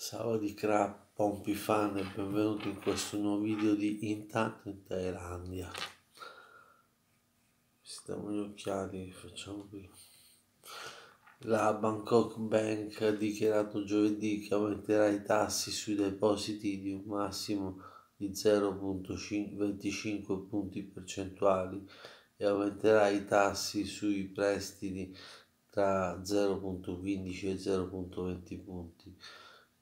Saudi Crap, Pompi Fan e benvenuti in questo nuovo video di Intanto in Thailandia. Stiamo gli occhiali, facciamo qui. La Bangkok Bank ha dichiarato giovedì che aumenterà i tassi sui depositi di un massimo di 0,25 punti percentuali e aumenterà i tassi sui prestiti tra 0,15 e 0,20 punti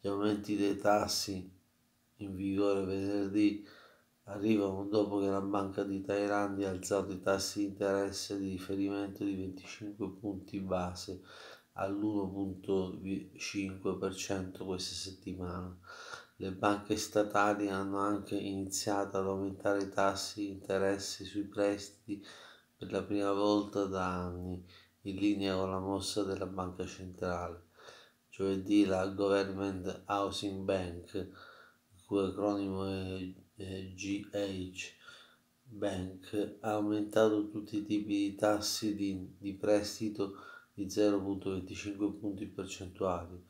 gli aumenti dei tassi in vigore venerdì arrivano dopo che la Banca di Thailandia ha alzato i tassi di interesse di riferimento di 25 punti base all'1.5% questa settimana. Le banche statali hanno anche iniziato ad aumentare i tassi di interesse sui prestiti per la prima volta da anni, in linea con la mossa della Banca Centrale giovedì la Government Housing Bank, il cui acronimo è GH Bank, ha aumentato tutti i tipi di tassi di, di prestito di 0,25 punti percentuali.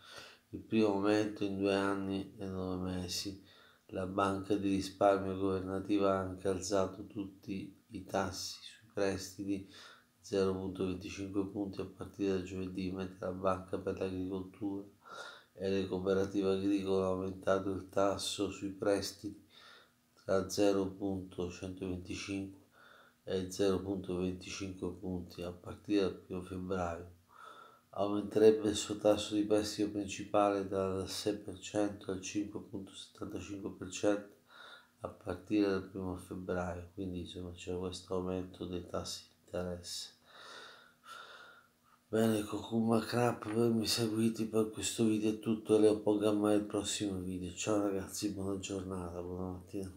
Il primo aumento in due anni e nove mesi. La banca di risparmio governativa ha anche alzato tutti i tassi sui prestiti 0,25 punti a partire da giovedì, mentre la Banca per l'Agricoltura e le cooperative agricole ha aumentato il tasso sui prestiti tra 0,125 e 0,25 punti a partire dal 1 febbraio. Aumenterebbe il suo tasso di prestito principale dal 6% al 5,75% a partire dal 1 febbraio, quindi insomma c'è questo aumento dei tassi di interesse. Bene, Kokuma Crap per avermi seguiti per questo video è tutto, Leopogamma al prossimo video. Ciao ragazzi, buona giornata, buona mattina.